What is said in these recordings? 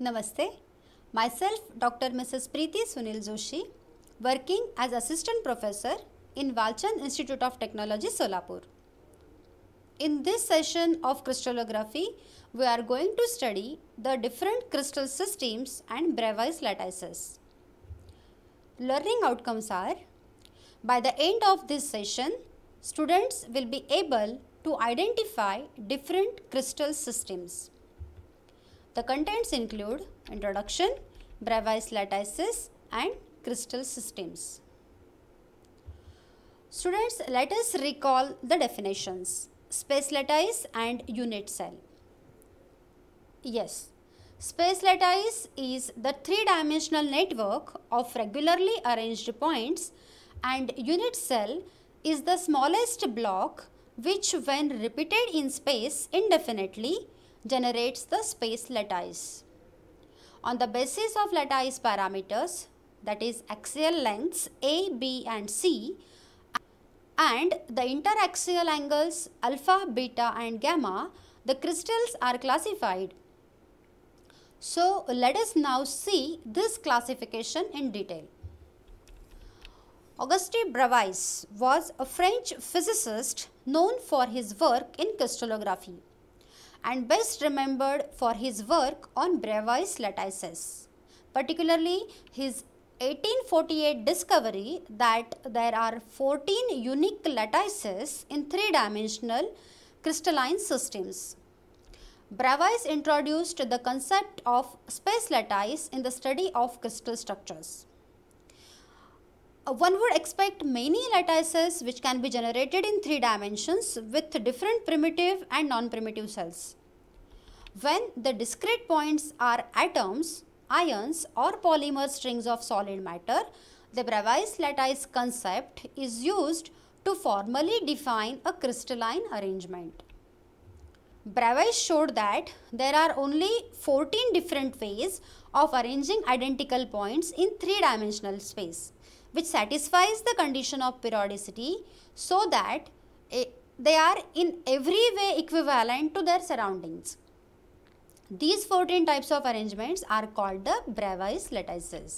Namaste. Myself, Dr. Mrs. Preeti Sunil Joshi, working as Assistant Professor in Valchand Institute of Technology, Solapur. In this session of crystallography, we are going to study the different crystal systems and Brevis lattices. Learning outcomes are, by the end of this session, students will be able to identify different crystal systems. The contents include introduction, brevis lattices and crystal systems. Students, let us recall the definitions. Space lattice and unit cell. Yes, space lattice is the three-dimensional network of regularly arranged points and unit cell is the smallest block which when repeated in space indefinitely generates the space lattice. On the basis of lattice parameters, that is axial lengths A, B and C and the interaxial angles alpha, beta and gamma, the crystals are classified. So let us now see this classification in detail. Auguste Bravais was a French physicist known for his work in crystallography and best remembered for his work on Bravais lattices, particularly his 1848 discovery that there are 14 unique lattices in three-dimensional crystalline systems. Bravais introduced the concept of space lattice in the study of crystal structures. Uh, one would expect many lattices which can be generated in three dimensions with different primitive and non-primitive cells. When the discrete points are atoms, ions or polymer strings of solid matter, the Bravais lattice concept is used to formally define a crystalline arrangement. Bravais showed that there are only 14 different ways of arranging identical points in three-dimensional space which satisfies the condition of periodicity so that eh, they are in every way equivalent to their surroundings. These 14 types of arrangements are called the Brevis lattices.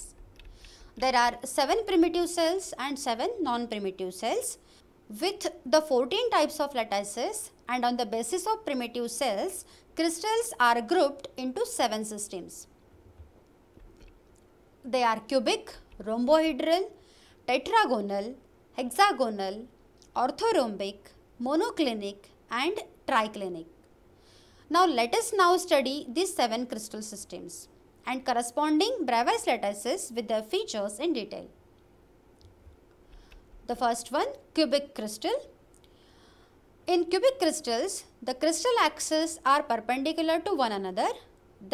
There are 7 primitive cells and 7 non-primitive cells. With the 14 types of lattices and on the basis of primitive cells, crystals are grouped into 7 systems. They are cubic, rhombohedral, tetragonal, hexagonal, orthorhombic, monoclinic and triclinic. Now let us now study these seven crystal systems and corresponding Brevis lattices with their features in detail. The first one cubic crystal. In cubic crystals, the crystal axes are perpendicular to one another.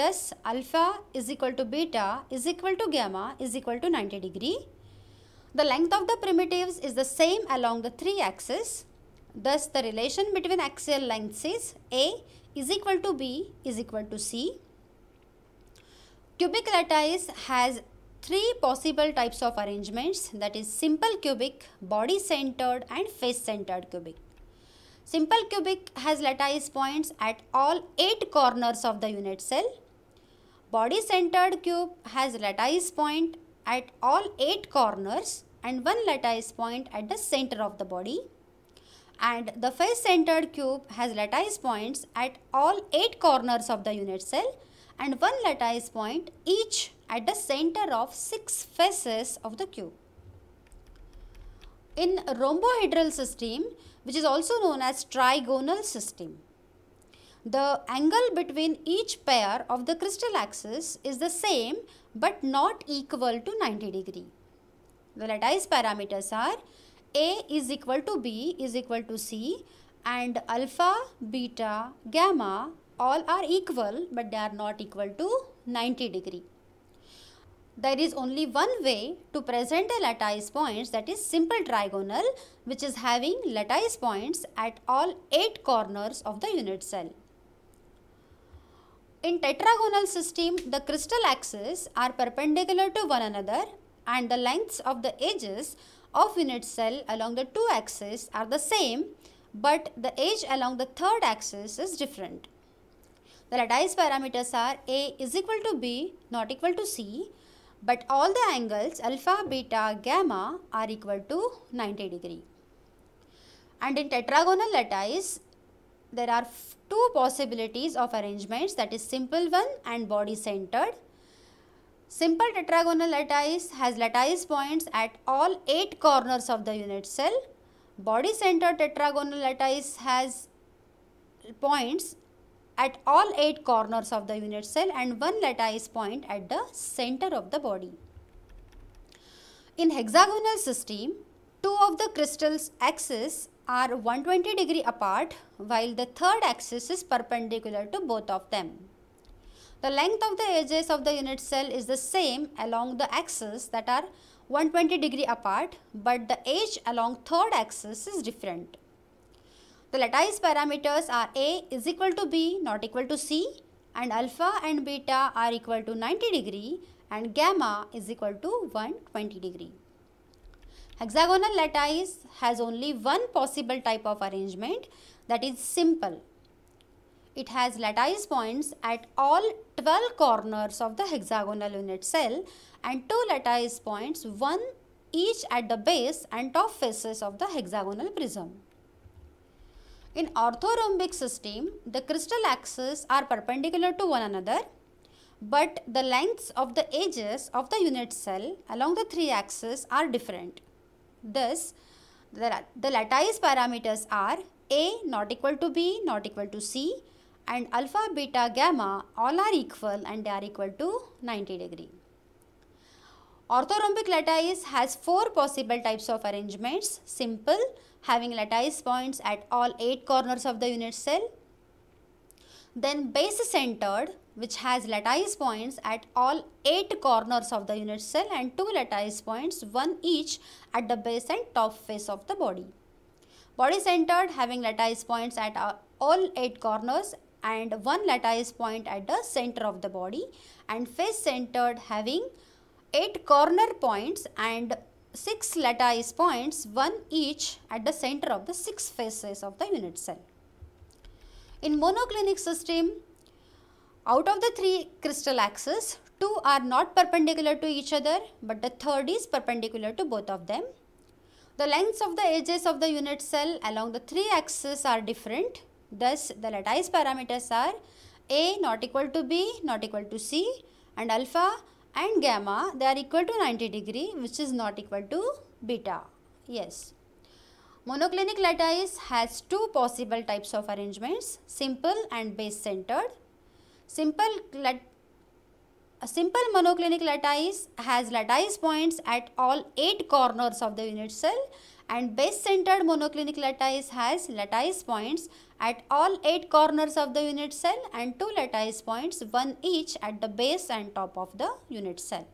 Thus, alpha is equal to beta is equal to gamma is equal to 90 degree the length of the primitives is the same along the three axes. Thus, the relation between axial lengths is A is equal to B is equal to C. Cubic lattice has three possible types of arrangements that is simple cubic, body centered and face centered cubic. Simple cubic has lattice points at all 8 corners of the unit cell. Body centered cube has lattice point at all eight corners and one lattice point at the center of the body and the face centered cube has lattice points at all eight corners of the unit cell and one lattice point each at the center of six faces of the cube. In rhombohedral system which is also known as trigonal system the angle between each pair of the crystal axis is the same but not equal to 90 degree. The lattice parameters are A is equal to B is equal to C and alpha, beta, gamma all are equal but they are not equal to 90 degree. There is only one way to present the lattice points that is simple trigonal which is having lattice points at all 8 corners of the unit cell. In tetragonal system, the crystal axes are perpendicular to one another and the lengths of the edges of unit cell along the two axes are the same but the edge along the third axis is different. The lattice parameters are A is equal to B not equal to C but all the angles alpha, beta, gamma are equal to 90 degree. And in tetragonal lattice, there are two possibilities of arrangements that is simple one and body centered. Simple tetragonal lattice has lattice points at all 8 corners of the unit cell. Body centered tetragonal lattice has points at all 8 corners of the unit cell and one lattice point at the center of the body. In hexagonal system, two of the crystal's axes are 120 degree apart while the third axis is perpendicular to both of them. The length of the edges of the unit cell is the same along the axes that are 120 degree apart but the edge along third axis is different. The lattice parameters are A is equal to B not equal to C and alpha and beta are equal to 90 degree and gamma is equal to 120 degree. Hexagonal lattice has only one possible type of arrangement that is simple. It has lattice points at all 12 corners of the hexagonal unit cell and two lattice points, one each at the base and top faces of the hexagonal prism. In orthorhombic system, the crystal axes are perpendicular to one another but the lengths of the edges of the unit cell along the three axes are different. Thus, the, lattice parameters are A not equal to B not equal to C and alpha, beta, gamma all are equal and they are equal to 90 degree. Orthorhombic lattice has four possible types of arrangements. Simple, having lattice points at all eight corners of the unit cell. Then base centered, which has lattice points at all 8 corners of the unit cell and 2 lattice points, one each at the base and top face of the body. Body centered having lattice points at all 8 corners and one lattice point at the center of the body and face centered having 8 corner points and 6 lattice points, one each at the center of the 6 faces of the unit cell. In monoclinic system, out of the three crystal axes, two are not perpendicular to each other but the third is perpendicular to both of them. The lengths of the edges of the unit cell along the three axes are different. Thus, the lattice parameters are A not equal to B not equal to C and alpha and gamma they are equal to 90 degree which is not equal to beta. Yes. Monoclinic lattice has two possible types of arrangements, simple and base centered. Simple glut a simple monoclinic lattice has lattice points at all 8 corners of the unit cell and base-centered monoclinic lattice has lattice points at all 8 corners of the unit cell and 2 lattice points, one each at the base and top of the unit cell.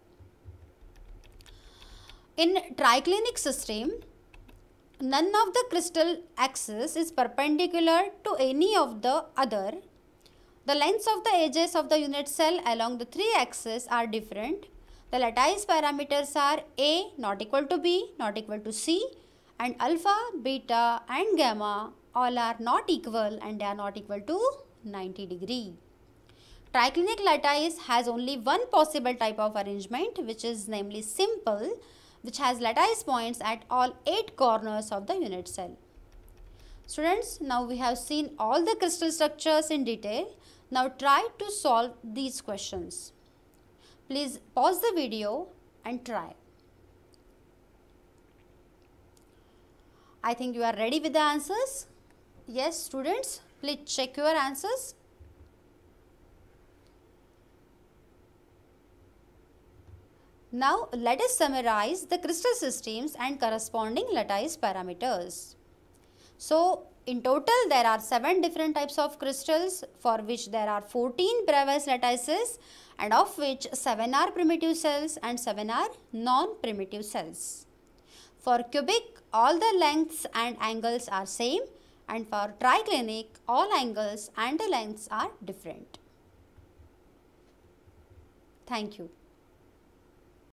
In triclinic system, none of the crystal axis is perpendicular to any of the other the lengths of the edges of the unit cell along the three axes are different. The lattice parameters are A not equal to B not equal to C and alpha, beta and gamma all are not equal and they are not equal to 90 degree. Triclinic lattice has only one possible type of arrangement which is namely simple which has lattice points at all 8 corners of the unit cell. Students, now we have seen all the crystal structures in detail. Now try to solve these questions. Please pause the video and try. I think you are ready with the answers. Yes, students, please check your answers. Now, let us summarize the crystal systems and corresponding lattice parameters. So, in total there are 7 different types of crystals for which there are 14 Bravais lattices and of which 7 are primitive cells and 7 are non-primitive cells. For cubic all the lengths and angles are same and for triclinic all angles and the lengths are different. Thank you.